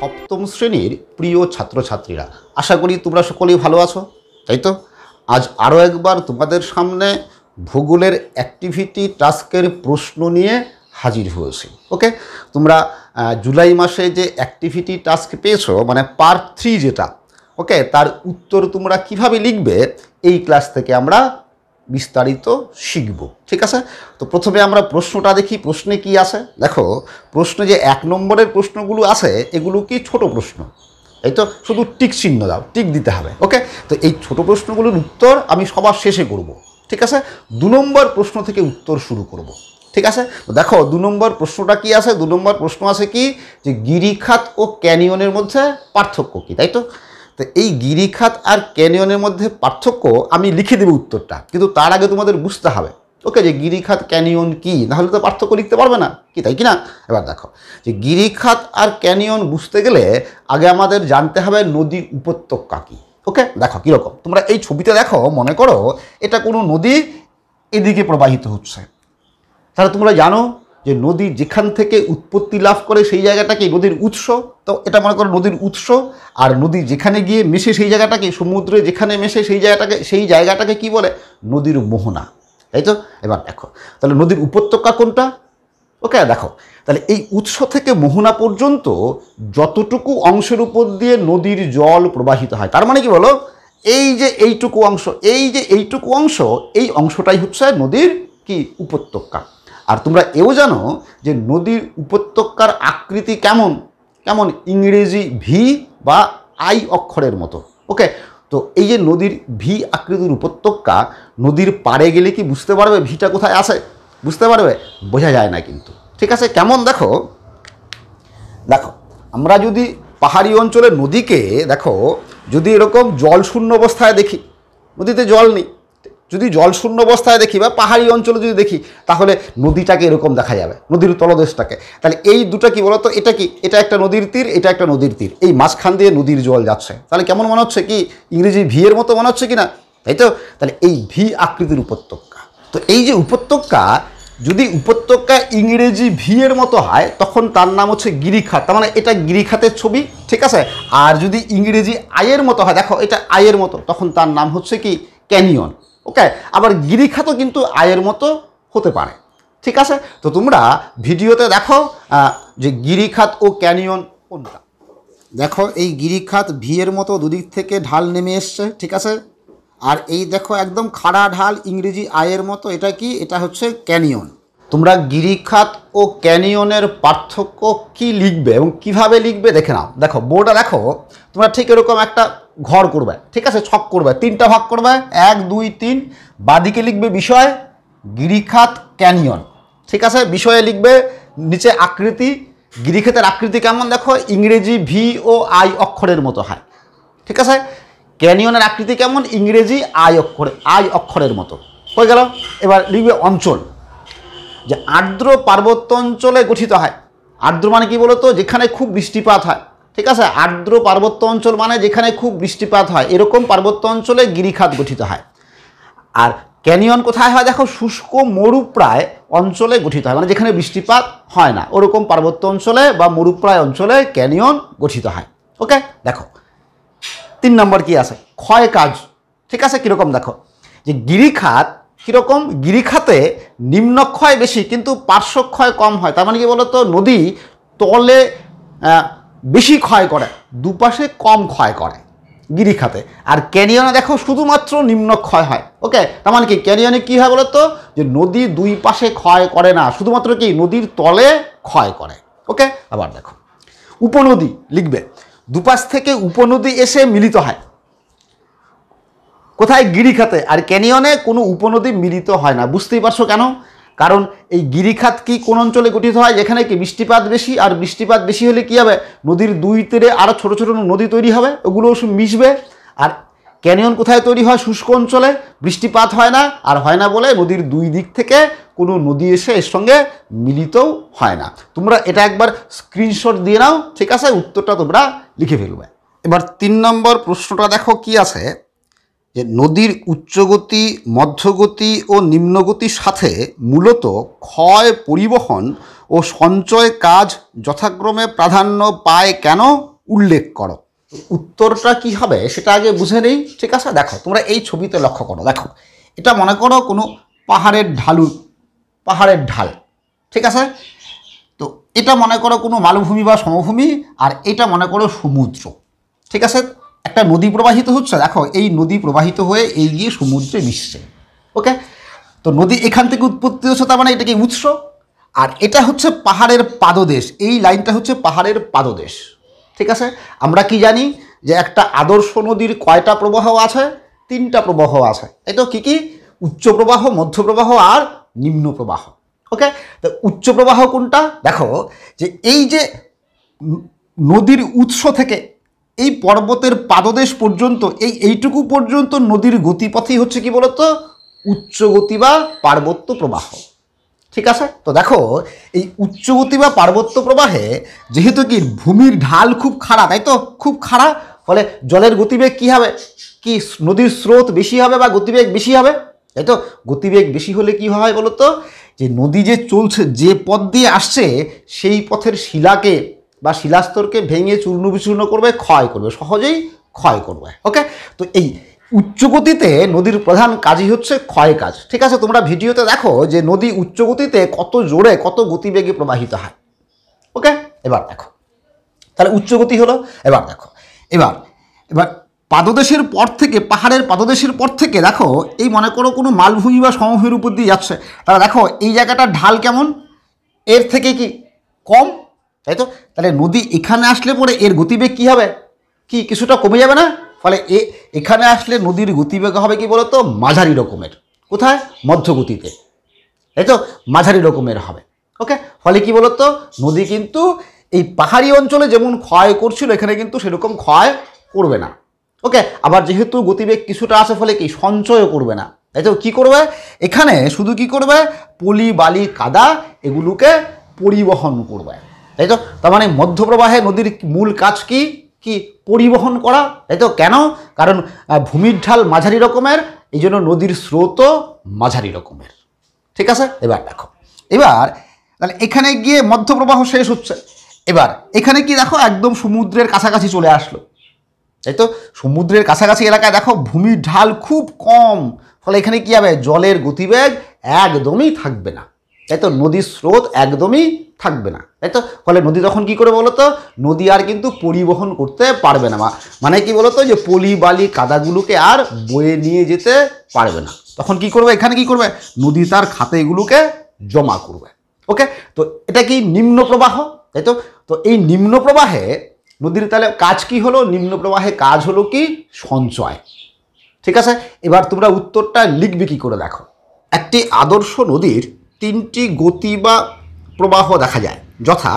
সপ্তম শ্রেণীর প্রিয় ছাত্রছাত্রীরা আশা করি তোমরা সকলেই ভালো আছো তাই তো আজ আরও একবার তোমাদের সামনে ভূগোলের অ্যাক্টিভিটি টাস্কের প্রশ্ন নিয়ে হাজির হয়েছি ওকে তোমরা জুলাই মাসে যে অ্যাক্টিভিটি টাস্ক পেয়েছো মানে পার্ট থ্রি যেটা ওকে তার উত্তর তোমরা কিভাবে লিখবে এই ক্লাস থেকে আমরা বিস্তারিত শিখব ঠিক আছে তো প্রথমে আমরা প্রশ্নটা দেখি প্রশ্নে কি আছে দেখো প্রশ্নে যে এক নম্বরের প্রশ্নগুলো আছে এগুলো কি ছোট প্রশ্ন এই তো শুধু টিক চিহ্ন দাও টিক দিতে হবে ওকে তো এই ছোট প্রশ্নগুলোর উত্তর আমি সবার শেষে করব ঠিক আছে দু নম্বর প্রশ্ন থেকে উত্তর শুরু করব ঠিক আছে তো দেখো দু নম্বর প্রশ্নটা কি আছে দু নম্বর প্রশ্ন আছে কি যে গিরিখাত ও ক্যানিয়নের মধ্যে পার্থক্য কী তাই তো তো এই গিরিখাত আর ক্যানিয়নের মধ্যে পার্থক্য আমি লিখে দেবো উত্তরটা কিন্তু তার আগে তোমাদের বুঝতে হবে ওকে যে গিরিখাত ক্যানিয়ন কি নাহলে তো পার্থক্য লিখতে পারবে না কি তাই কি না এবার দেখো যে গিরিখাত আর ক্যানিয়ন বুঝতে গেলে আগে আমাদের জানতে হবে নদী উপত্যকা কি ওকে দেখো কীরকম তোমরা এই ছবিতে দেখো মনে করো এটা কোনো নদী এদিকে প্রবাহিত হচ্ছে তাহলে তোমরা জানো যে নদী যেখান থেকে উৎপত্তি লাভ করে সেই জায়গাটাকে নদীর উৎস তো এটা মনে করো নদীর উৎস আর নদী যেখানে গিয়ে মেশে সেই জায়গাটাকে সমুদ্রে যেখানে মেশে সেই জায়গাটাকে সেই জায়গাটাকে কি বলে নদীর মোহনা তাই তো এবার দেখো তাহলে নদীর উপত্যকা কোনটা ওকে দেখো তাহলে এই উৎস থেকে মোহনা পর্যন্ত যতটুকু অংশের উপর দিয়ে নদীর জল প্রবাহিত হয় তার মানে কি বলো এই যে এইটুকু অংশ এই যে এইটুকু অংশ এই অংশটাই হচ্ছে নদীর কি উপত্যকা আর তোমরা এও জানো যে নদীর উপত্যকার আকৃতি কেমন কেমন ইংরেজি ভি বা আই অক্ষরের মতো ওকে তো এই যে নদীর ভি আকৃতির উপত্যকা নদীর পাড়ে গেলে কি বুঝতে পারবে ভিটা কোথায় আছে বুঝতে পারবে বোঝা যায় না কিন্তু ঠিক আছে কেমন দেখো দেখো আমরা যদি পাহাড়ি অঞ্চলের নদীকে দেখো যদি এরকম জলশূন্য অবস্থায় দেখি নদীতে জল নেই যদি জল শূন্য অবস্থায় দেখি বা পাহাড়ি অঞ্চলে যদি দেখি তাহলে নদীটাকে এরকম দেখা যাবে নদীর তলদেশটাকে তাহলে এই দুটা কি বলতো এটা কি এটা একটা নদীর তীর এটা একটা নদীর তীর এই মাঝখান দিয়ে নদীর জল যাচ্ছে তাহলে কেমন মনে হচ্ছে কি ইংরেজি ভি এর মতো মনে হচ্ছে কি না তাই তো তাহলে এই ভি আকৃতির উপত্যকা তো এই যে উপত্যকা যদি উপত্যকা ইংরেজি ভি এর মতো হয় তখন তার নাম হচ্ছে গিরিখাত তার মানে এটা গিরিখাতের ছবি ঠিক আছে আর যদি ইংরেজি আয়ের মতো হয় দেখো এটা আয়ের মতো তখন তার নাম হচ্ছে কি ক্যানিয়ন ওকে আবার গিরিখাতও কিন্তু আয়ের মতো হতে পারে ঠিক আছে তো তোমরা ভিডিওতে দেখো যে গিরিখাত ও ক্যানিয়ন কোনটা দেখো এই গিরিখাত ভিয়ের মতো দুদিক থেকে ঢাল নেমে এসছে ঠিক আছে আর এই দেখো একদম খাড়া ঢাল ইংরেজি আয়ের মতো এটা কি এটা হচ্ছে ক্যানিয়ন তোমরা গিরিখাত ও ক্যানিয়নের পার্থক্য কি লিখবে এবং কিভাবে লিখবে দেখে নাও দেখো বোর্ডটা দেখো তোমরা ঠিক এরকম একটা ঘর করবে ঠিক আছে ছক করবে তিনটা ভাগ করবে এক দুই তিন বাদিকে লিখবে বিষয় গিরিখাত ক্যানিয়ন ঠিক আছে বিষয়ে লিখবে নিচে আকৃতি গিরিখাতের আকৃতি কেমন দেখো ইংরেজি ভি ও আই অক্ষরের মতো হয় ঠিক আছে ক্যানিয়নের আকৃতি কেমন ইংরেজি আই অক্ষরে আই অক্ষরের মতো হয়ে গেল এবার লিখবে অঞ্চল যে আর্দ্র পার্বত্য অঞ্চলে গঠিত হয় আর্দ্র মানে কি বলতো যেখানে খুব বৃষ্টিপাত হয় ঠিক আছে আর্দ্র পার্বত্য অঞ্চল মানে যেখানে খুব বৃষ্টিপাত হয় এরকম পার্বত্য অঞ্চলে গিরিখাত গঠিত হয় আর ক্যানিয়ন কোথায় হয় দেখো শুষ্ক মরুপ্রায় অঞ্চলে গঠিত হয় মানে যেখানে বৃষ্টিপাত হয় না ওরকম পার্বত্য অঞ্চলে বা মরুপ্রায় অঞ্চলে ক্যানিয়ন গঠিত হয় ওকে দেখো তিন নম্বর কি আছে ক্ষয় কাজ ঠিক আছে কীরকম দেখো যে গিরিখাত কীরকম গিরিখাতে নিম্নক্ষয় বেশি কিন্তু পার্শ্বক্ষয় কম হয় তার মানে কি বলতো নদী তলে বেশি ক্ষয় করে দুপাশে কম ক্ষয় করে গিরিখাতে আর ক্যানিয়নে দেখো শুধুমাত্র নিম্ন ক্ষয় হয় ওকে তার মানে কি ক্যানিয়নে কী হয় বলতো যে নদী দুই পাশে ক্ষয় করে না শুধুমাত্র কি নদীর তলে ক্ষয় করে ওকে আবার দেখো উপনদী লিখবে দুপাশ থেকে উপনদী এসে মিলিত হয় কোথায় গিরিখাতে আর ক্যানিয়নে কোনো উপনদী মিলিত হয় না বুঝতেই পারছো কেন কারণ এই গিরিখাত কি কোন অঞ্চলে গঠিত হয় যেখানে কি বৃষ্টিপাত বেশি আর বৃষ্টিপাত বেশি হলে কি হবে নদীর দুই তীরে আরও ছোট ছোট নদী তৈরি হবে ওগুলো মিশবে আর ক্যানিয়ন কোথায় তৈরি হয় শুষ্ক অঞ্চলে বৃষ্টিপাত হয় না আর হয় না বলে নদীর দুই দিক থেকে কোনো নদী এসে এর সঙ্গে মিলিতও হয় না তোমরা এটা একবার স্ক্রিনশট দিয়ে নাও ঠিক আছে উত্তরটা তোমরা লিখে ফেলবে এবার তিন নম্বর প্রশ্নটা দেখো কি আছে যে নদীর উচ্চগতি মধ্যগতি ও নিম্নগতির সাথে মূলত ক্ষয় পরিবহন ও সঞ্চয় কাজ যথাক্রমে প্রাধান্য পায় কেন উল্লেখ করো উত্তরটা কি হবে সেটা আগে বুঝে নেই ঠিক আছে দেখো তোমরা এই ছবিতে লক্ষ্য করো দেখো এটা মনে করো কোনো পাহাড়ের ঢালু পাহাড়ের ঢাল ঠিক আছে তো এটা মনে করো কোনো মালভূমি বা সমভূমি আর এটা মনে করো সমুদ্র ঠিক আছে একটা নদী প্রবাহিত হচ্ছে দেখো এই নদী প্রবাহিত হয়ে এই গিয়ে সমুদ্রে মিশছে ওকে তো নদী এখান থেকে উৎপত্তি হচ্ছে তার মানে এটাকে উৎস আর এটা হচ্ছে পাহাড়ের পাদদেশ এই লাইনটা হচ্ছে পাহাড়ের পাদদেশ ঠিক আছে আমরা কি জানি যে একটা আদর্শ নদীর কয়টা প্রবাহ আছে তিনটা প্রবাহ আছে এটা কী কী উচ্চ প্রবাহ মধ্য প্রবাহ আর নিম্ন প্রবাহ ওকে তো উচ্চ প্রবাহ কোনটা দেখো যে এই যে নদীর উৎস থেকে এই পর্বতের পাদদেশ পর্যন্ত এই এইটুকু পর্যন্ত নদীর গতিপথেই হচ্ছে কি বলতো উচ্চগতি বা পার্বত্য প্রবাহ ঠিক আছে তো দেখো এই উচ্চগতি বা পার্বত্য প্রবাহে যেহেতু কি ভূমির ঢাল খুব খাড়া তাই তো খুব খাড়া ফলে জলের গতিবেগ কি হবে কি নদীর স্রোত বেশি হবে বা গতিবেগ বেশি হবে তাই তো গতিবেগ বেশি হলে কি হয় বলতো যে নদী যে চলছে যে পথ দিয়ে আসছে সেই পথের শিলাকে বা শিলাস্তরকে ভেঙে চূর্ণ বিচূর্ণ করবে ক্ষয় করবে সহজেই ক্ষয় করবে ওকে তো এই উচ্চগতিতে নদীর প্রধান কাজই হচ্ছে ক্ষয় কাজ ঠিক আছে তোমরা ভিডিওতে দেখো যে নদী উচ্চগতিতে কত জোরে কত গতিবেগে প্রবাহিত হয় ওকে এবার দেখো তাহলে উচ্চগতি হলো এবার দেখো এবার এবার পাদদেশের পর থেকে পাহাড়ের পাদদেশের পর থেকে দেখো এই মনে করো কোনো মালভূমি বা সমভূমির উপর দিয়ে যাচ্ছে তাহলে দেখো এই জায়গাটা ঢাল কেমন এর থেকে কি কম তাই তো তাহলে নদী এখানে আসলে পরে এর গতিবেগ কী হবে কি কিছুটা কমে যাবে না ফলে এ এখানে আসলে নদীর গতিবেগ হবে কি বলতো মাঝারি রকমের কোথায় মধ্যগতিতে তাই তো মাঝারি রকমের হবে ওকে ফলে কি বলতো নদী কিন্তু এই পাহাড়ি অঞ্চলে যেমন ক্ষয় করছিল এখানে কিন্তু সেরকম ক্ষয় করবে না ওকে আবার যেহেতু গতিবেগ কিছুটা আছে ফলে কি সঞ্চয়ও করবে না তাই তো কী করবে এখানে শুধু কি করবে পলি বালি কাদা এগুলোকে পরিবহন করবে তাই তো তার মানে মধ্যপ্রবাহে নদীর মূল কাজ কি কি পরিবহন করা তাই তো কেন কারণ ভূমির ঢাল মাঝারি রকমের এই জন্য নদীর স্রোতও মাঝারি রকমের ঠিক আছে এবার দেখো এবার তাহলে এখানে গিয়ে মধ্যপ্রবাহ শেষ হচ্ছে এবার এখানে কি দেখো একদম সমুদ্রের কাছাকাছি চলে আসলো তাই তো সমুদ্রের কাছাকাছি এলাকায় দেখো ভূমির ঢাল খুব কম ফলে এখানে কী হবে জলের গতিবেগ একদমই থাকবে না তাই তো নদীর স্রোত একদমই থাকবে না তাই তো ফলে নদী তখন কি করে বলতো নদী আর কিন্তু পরিবহন করতে পারবে না মানে কি বলতো যে পলি বালি কাদাগুলোকে আর বয়ে নিয়ে যেতে পারবে না তখন কি করবে এখানে কি করবে নদী তার খাতে এগুলোকে জমা করবে ওকে তো এটা কি নিম্ন প্রবাহ তাই তো তো এই নিম্ন প্রবাহে নদীর তাহলে কাজ কি হলো নিম্ন প্রবাহে কাজ হলো কি সঞ্চয় ঠিক আছে এবার তোমরা উত্তরটা লিখবে কি করে দেখো একটি আদর্শ নদীর তিনটি গতি বা প্রবাহ দেখা যায় যথা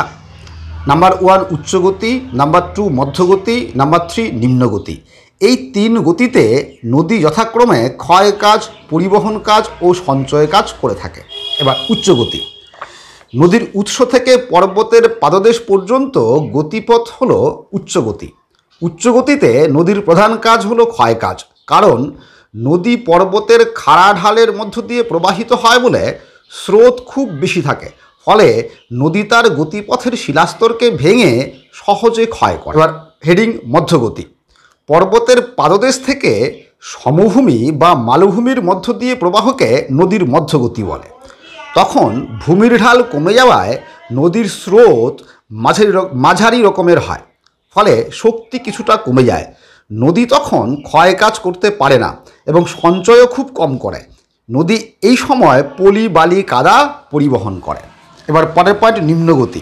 নাম্বার ওয়ান উচ্চগতি নাম্বার টু মধ্যগতি নাম্বার থ্রি নিম্নগতি এই তিন গতিতে নদী যথাক্রমে ক্ষয় কাজ পরিবহন কাজ ও সঞ্চয় কাজ করে থাকে এবার উচ্চগতি নদীর উৎস থেকে পর্বতের পাদদেশ পর্যন্ত গতিপথ হল উচ্চগতি গতিতে নদীর প্রধান কাজ হলো ক্ষয় কাজ কারণ নদী পর্বতের খাড়া ঢালের মধ্য দিয়ে প্রবাহিত হয় বলে স্রোত খুব বেশি থাকে ফলে নদী তার গতিপথের শিলাস্তরকে ভেঙে সহজে ক্ষয় করে এবার হেডিং মধ্যগতি পর্বতের পাদদেশ থেকে সমভূমি বা মালভূমির মধ্য দিয়ে প্রবাহকে নদীর মধ্যগতি বলে তখন ভূমির ঢাল কমে যাওয়ায় নদীর স্রোত মাঝারি মাঝারি রকমের হয় ফলে শক্তি কিছুটা কমে যায় নদী তখন ক্ষয় কাজ করতে পারে না এবং সঞ্চয়ও খুব কম করে নদী এই সময় পলি বালি কাদা পরিবহন করে এবার পরের পয়েন্ট নিম্নগতি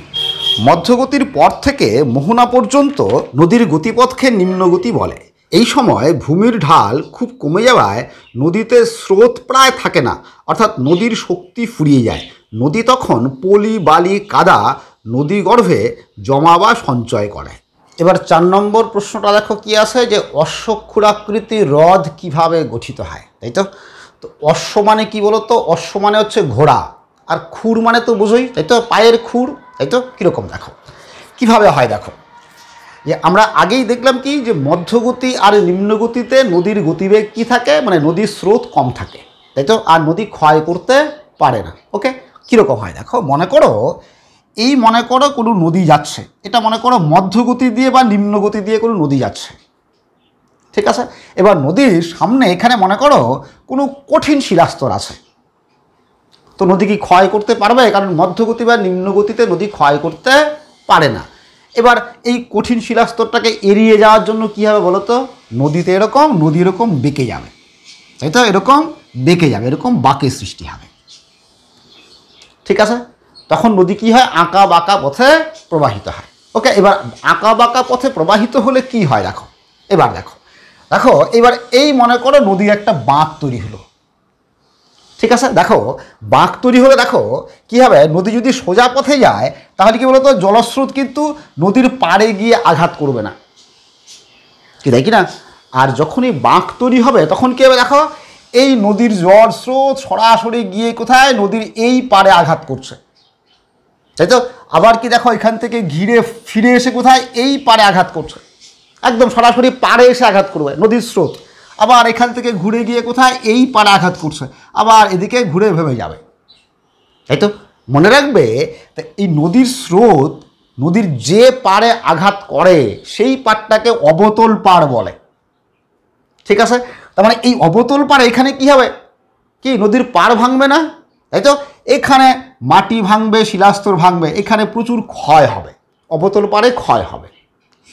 মধ্যগতির পর থেকে মোহনা পর্যন্ত নদীর গতিপথকে নিম্নগতি বলে এই সময় ভূমির ঢাল খুব কমে যাওয়ায় নদীতে স্রোত প্রায় থাকে না অর্থাৎ নদীর শক্তি ফুরিয়ে যায় নদী তখন পলি বালি কাদা নদী গর্ভে জমা বা সঞ্চয় করে এবার চার নম্বর প্রশ্নটা দেখো কি আছে যে অশ্বক্ষুরাকৃতি হ্রদ কিভাবে গঠিত হয় তাই তো তো অশ্ব মানে কী বলো তো অশ্ব মানে হচ্ছে ঘোড়া আর খুর মানে তো বুঝোই তাই তো পায়ের খুর তাই তো কীরকম দেখো কিভাবে হয় দেখো যে আমরা আগেই দেখলাম কি যে মধ্যগতি আর নিম্নগতিতে নদীর গতিবেগ কি থাকে মানে নদীর স্রোত কম থাকে তাই তো আর নদী ক্ষয় করতে পারে না ওকে কীরকম হয় দেখো মনে করো এই মনে করো কোনো নদী যাচ্ছে এটা মনে করো মধ্যগতি দিয়ে বা নিম্নগতি দিয়ে কোনো নদী যাচ্ছে ঠিক আছে এবার নদীর সামনে এখানে মনে করো কোনো কঠিন শিলাস্তর আছে তো নদী কি ক্ষয় করতে পারবে কারণ মধ্যগতি বা নিম্নগতিতে নদী ক্ষয় করতে পারে না এবার এই কঠিন শিলাস্তরটাকে এড়িয়ে যাওয়ার জন্য কী হবে বলতো নদীতে এরকম নদী এরকম বেঁকে যাবে তাই তো এরকম বেঁকে যাবে এরকম বাঁকে সৃষ্টি হবে ঠিক আছে তখন নদী কী হয় আঁকা বাঁকা পথে প্রবাহিত হয় ওকে এবার আঁকা বাঁকা পথে প্রবাহিত হলে কি হয় দেখো এবার দেখো দেখো এবার এই মনে করো নদীর একটা বাঁক তৈরি হলো ঠিক আছে দেখো বাঁক তৈরি হলে দেখো কী হবে নদী যদি সোজা পথে যায় তাহলে কি বলতো জলস্রোত কিন্তু নদীর পাড়ে গিয়ে আঘাত করবে না কি দেখি কি না আর যখনই বাঁক তৈরি হবে তখন কী হবে দেখো এই নদীর জল স্রোত সরাসরি গিয়ে কোথায় নদীর এই পাড়ে আঘাত করছে তাই তো আবার কি দেখো এখান থেকে ঘিরে ফিরে এসে কোথায় এই পাড়ে আঘাত করছে একদম সরাসরি পাড়ে এসে আঘাত করবে নদীর স্রোত আবার এখান থেকে ঘুরে গিয়ে কোথায় এই পাড়ে আঘাত করছে আবার এদিকে ঘুরে ভেবে যাবে তাই তো মনে রাখবে এই নদীর স্রোত নদীর যে পাড়ে আঘাত করে সেই পাড়টাকে অবতল পাড় বলে ঠিক আছে তার মানে এই অবতল পাড় এখানে কি হবে কি নদীর পাড় ভাঙবে না তাই তো এখানে মাটি ভাঙবে শিলাস্তর ভাঙবে এখানে প্রচুর ক্ষয় হবে অবতল পাড়ে ক্ষয় হবে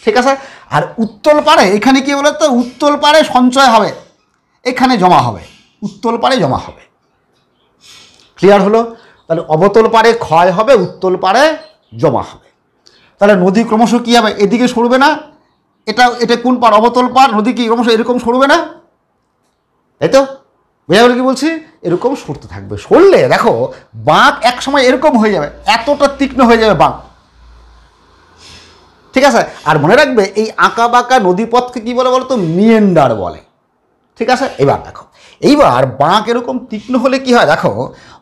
ঠিক আছে আর উত্তল পাড়ে এখানে কী বলতো উত্তল পাড়ে সঞ্চয় হবে এখানে জমা হবে উত্তল পাড়ে জমা হবে ক্লিয়ার হলো তাহলে অবতল পাড়ে ক্ষয় হবে উত্তল পাড়ে জমা হবে তাহলে নদী ক্রমশ কী হবে এদিকে সরবে না এটা এটা কোন পার অবতল পার নদী কি ক্রমশ এরকম সরবে না তাই তো বোঝা কি বলছি এরকম সরতে থাকবে সরলে দেখো বাঁক এক সময় এরকম হয়ে যাবে এতটা তীক্ষ্ণ হয়ে যাবে বাঁক ঠিক আছে আর মনে রাখবে এই আঁকা বাঁকা নদীপথকে কী বলে বলতো মিয়েন্ডার বলে ঠিক আছে এবার দেখো এইবার বাঁক এরকম তীক্ষ্ণ হলে কি হয় দেখো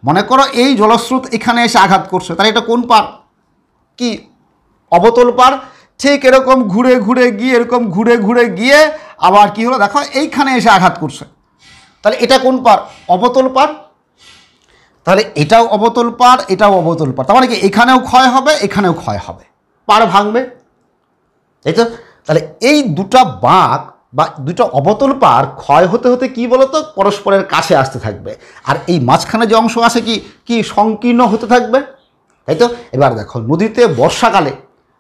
মনে করো এই জলস্রোত এখানে এসে আঘাত করছে তাহলে এটা কোন পার কি অবতল পার ঠিক এরকম ঘুরে ঘুরে গিয়ে এরকম ঘুরে ঘুরে গিয়ে আবার কি হলো দেখো এইখানে এসে আঘাত করছে তাহলে এটা কোন পার অবতল পার তাহলে এটাও অবতল পার এটাও অবতল পার তার মানে কি এখানেও ক্ষয় হবে এখানেও ক্ষয় হবে পার ভাঙবে তাই তো তাহলে এই দুটা বাঁক বা দুটো অবতল পার ক্ষয় হতে হতে কি বলতো পরস্পরের কাছে আসতে থাকবে আর এই মাঝখানে যে অংশ আছে কি কি সংকীর্ণ হতে থাকবে তাই তো এবার দেখো নদীতে বর্ষাকালে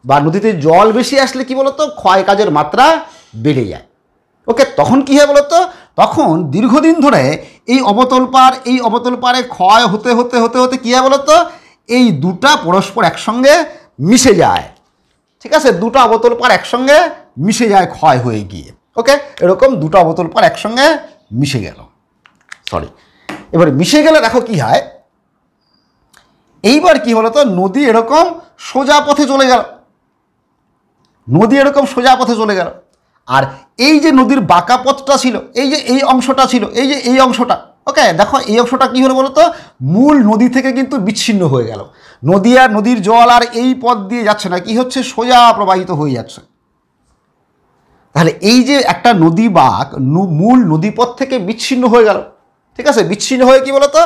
বা নদীতে জল বেশি আসলে কি বলতো ক্ষয় কাজের মাত্রা বেড়ে যায় ওকে তখন কী হয় বলতো তখন দীর্ঘদিন ধরে এই অবতল পার এই অবতল পারে ক্ষয় হতে হতে হতে হতে কী হয় বলতো এই দুটা পরস্পর একসঙ্গে মিশে যায় ঠিক আছে দুটো অবতল পার একসঙ্গে মিশে যায় ক্ষয় হয়ে গিয়ে ওকে এরকম দুটো অবতল পার একসঙ্গে মিশে গেল সরি এবার মিশে গেলে দেখো কি হয় এইবার কি হলো তো নদী এরকম সোজা পথে চলে গেল নদী এরকম সোজা পথে চলে গেল আর এই যে নদীর বাঁকা পথটা ছিল এই যে এই অংশটা ছিল এই যে এই অংশটা ওকে দেখো এই অংশটা কী হলো বলো তো মূল নদী থেকে কিন্তু বিচ্ছিন্ন হয়ে গেল নদী আর নদীর জল আর এই পথ দিয়ে যাচ্ছে না কি হচ্ছে সোজা প্রবাহিত হয়ে যাচ্ছে তাহলে এই যে একটা নদী বাঁক মূল নদীপথ থেকে বিচ্ছিন্ন হয়ে গেল ঠিক আছে বিচ্ছিন্ন হয়ে কি বলতো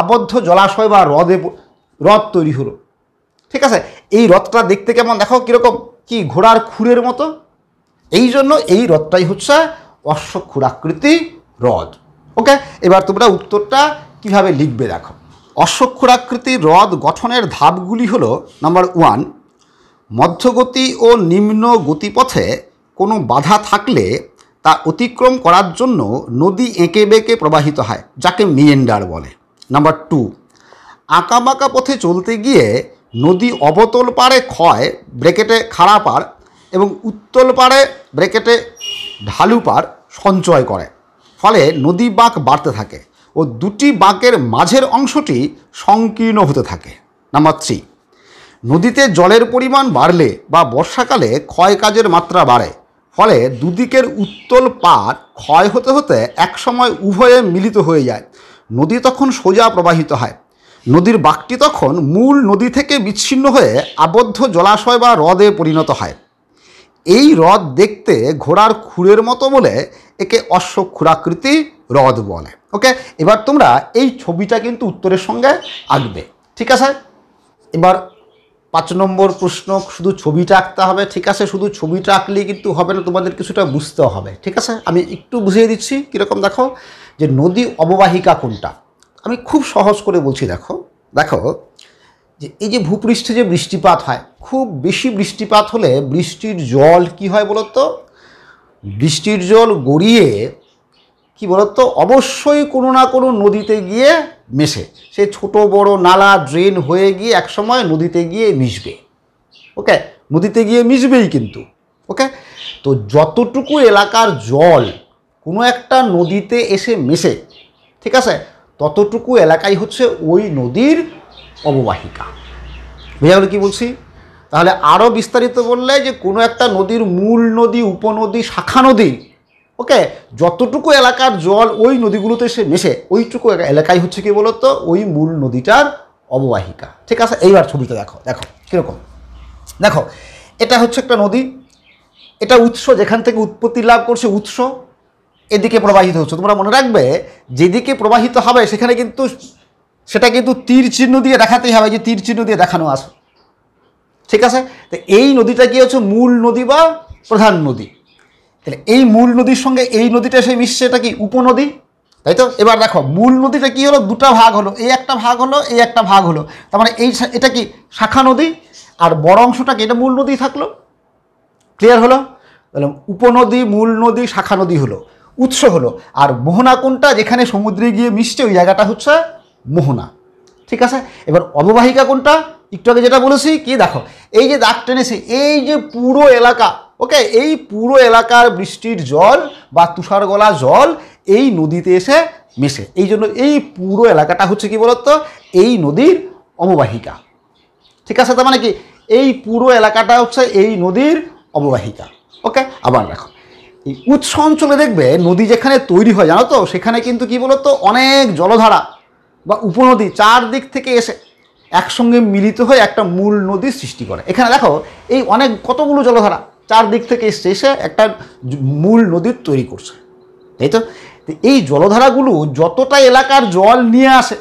আবদ্ধ জলাশয় বা হ্রদে হ্রদ তৈরি হলো ঠিক আছে এই রথটা দেখতে কেমন দেখো কীরকম কি ঘোড়ার খুরের মতো এই জন্য এই রথটাই হচ্ছে অশ্বক্ষুরাকৃতি হ্রদ ওকে এবার তোমরা উত্তরটা কিভাবে লিখবে দেখো অশ্বক্ষরাকৃতি হ্রদ গঠনের ধাপগুলি হলো নাম্বার ওয়ান মধ্যগতি ও নিম্ন গতিপথে কোনো বাধা থাকলে তা অতিক্রম করার জন্য নদী এঁকে বেঁকে প্রবাহিত হয় যাকে মিয়েন্ডার বলে নাম্বার টু আঁকাবাঁকা পথে চলতে গিয়ে নদী অবতল পাড়ে ক্ষয় ব্রেকেটে খাড়া পাড় এবং উত্তল পাড়ে ব্রেকেটে ঢালু পাড় সঞ্চয় করে ফলে নদী বাঁক বাড়তে থাকে ও দুটি বাঁকের মাঝের অংশটি সংকীর্ণ হতে থাকে নাম্বার থ্রি নদীতে জলের পরিমাণ বাড়লে বা বর্ষাকালে ক্ষয় কাজের মাত্রা বাড়ে ফলে দুদিকের উত্তল পাড় ক্ষয় হতে হতে একসময় উভয়ে মিলিত হয়ে যায় নদী তখন সোজা প্রবাহিত হয় নদীর বাঁকটি তখন মূল নদী থেকে বিচ্ছিন্ন হয়ে আবদ্ধ জলাশয় বা হ্রদে পরিণত হয় এই হ্রদ দেখতে ঘোড়ার খুরের মতো বলে একে অশ্ব খুরাকৃতি হ্রদ বলে ওকে এবার তোমরা এই ছবিটা কিন্তু উত্তরের সঙ্গে আঁকবে ঠিক আছে এবার পাঁচ নম্বর প্রশ্ন শুধু ছবিটা আঁকতে হবে ঠিক আছে শুধু ছবিটা আঁকলেই কিন্তু হবে না তোমাদের কিছুটা বুঝতে হবে ঠিক আছে আমি একটু বুঝিয়ে দিচ্ছি কীরকম দেখো যে নদী অববাহিকা কোনটা আমি খুব সহজ করে বলছি দেখো দেখো যে এই যে ভূপৃষ্ঠে যে বৃষ্টিপাত হয় খুব বেশি বৃষ্টিপাত হলে বৃষ্টির জল কি হয় বলতো বৃষ্টির জল গড়িয়ে কি বলতো অবশ্যই কোনো না কোনো নদীতে গিয়ে মেশে সে ছোট বড় নালা ড্রেন হয়ে গিয়ে একসময় নদীতে গিয়ে মিশবে ওকে নদীতে গিয়ে মিশবেই কিন্তু ওকে তো যতটুকু এলাকার জল কোনো একটা নদীতে এসে মেশে ঠিক আছে ততটুকু এলাকাই হচ্ছে ওই নদীর অববাহিকা বুঝা গেল কী বলছি তাহলে আরও বিস্তারিত বললে যে কোনো একটা নদীর মূল নদী উপনদী শাখা নদী ওকে যতটুকু এলাকার জল ওই নদীগুলোতে সে মেশে ওইটুকু এলাকায় হচ্ছে কি বলতো ওই মূল নদীটার অববাহিকা ঠিক আছে এইবার ছবিটা দেখো দেখো কীরকম দেখো এটা হচ্ছে একটা নদী এটা উৎস যেখান থেকে উৎপত্তি লাভ করছে উৎস এদিকে প্রবাহিত হচ্ছে তোমরা মনে রাখবে যেদিকে প্রবাহিত হবে সেখানে কিন্তু সেটা কিন্তু তীর চিহ্ন দিয়ে দেখাতেই হবে যে তীর চিহ্ন দিয়ে দেখানো আস ঠিক আছে তো এই নদীটা কি হচ্ছে মূল নদী বা প্রধান নদী তাহলে এই মূল নদীর সঙ্গে এই নদীটা এসে মিশছে এটা কি উপনদী তাই তো এবার দেখো মূল নদীটা কি হলো দুটা ভাগ হলো এই একটা ভাগ হলো এই একটা ভাগ হলো তার মানে এই এটা কি শাখা নদী আর বড় অংশটা কি এটা মূল নদী থাকলো ক্লিয়ার হলো তাহলে উপনদী মূল নদী শাখা নদী হলো উৎস হলো আর মোহনা কোনটা যেখানে সমুদ্রে গিয়ে মিশছে ওই জায়গাটা হচ্ছে মোহনা ঠিক আছে এবার অববাহিকা কোনটা একটু আগে যেটা বলেছি কি দেখো এই যে দাগ টেনেছে এই যে পুরো এলাকা ওকে এই পুরো এলাকার বৃষ্টির জল বা তুষার গলা জল এই নদীতে এসে মেশে এই জন্য এই পুরো এলাকাটা হচ্ছে কি বলতো এই নদীর অববাহিকা ঠিক আছে তার মানে কি এই পুরো এলাকাটা হচ্ছে এই নদীর অববাহিকা ওকে আবার দেখো এই উৎস অঞ্চলে দেখবে নদী যেখানে তৈরি হয় জানো তো সেখানে কিন্তু কি বলতো অনেক জলধারা বা উপনদী চারদিক থেকে এসে একসঙ্গে মিলিত হয়ে একটা মূল নদী সৃষ্টি করে এখানে দেখো এই অনেক কতগুলো জলধারা চারদিক থেকে এসে এসে একটা মূল নদী তৈরি করছে তাই তো এই জলধারাগুলো যতটা এলাকার জল নিয়ে আসে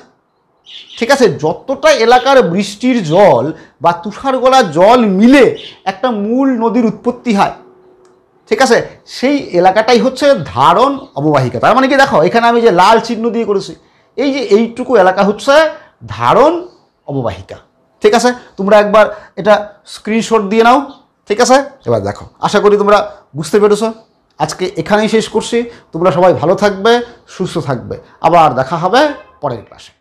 ঠিক আছে যতটা এলাকার বৃষ্টির জল বা তুষার গলা জল মিলে একটা মূল নদীর উৎপত্তি হয় ঠিক আছে সেই এলাকাটাই হচ্ছে ধারণ অববাহিকা তার মানে কি দেখো এখানে আমি যে লাল চিহ্ন দিয়ে করেছি এই যে এইটুকু এলাকা হচ্ছে ধারণ অববাহিকা ঠিক আছে তোমরা একবার এটা স্ক্রিনশট দিয়ে নাও ঠিক আছে এবার দেখো আশা করি তোমরা বুঝতে পেরেছ আজকে এখানেই শেষ করছি তোমরা সবাই ভালো থাকবে সুস্থ থাকবে আবার দেখা হবে পরের ক্লাসে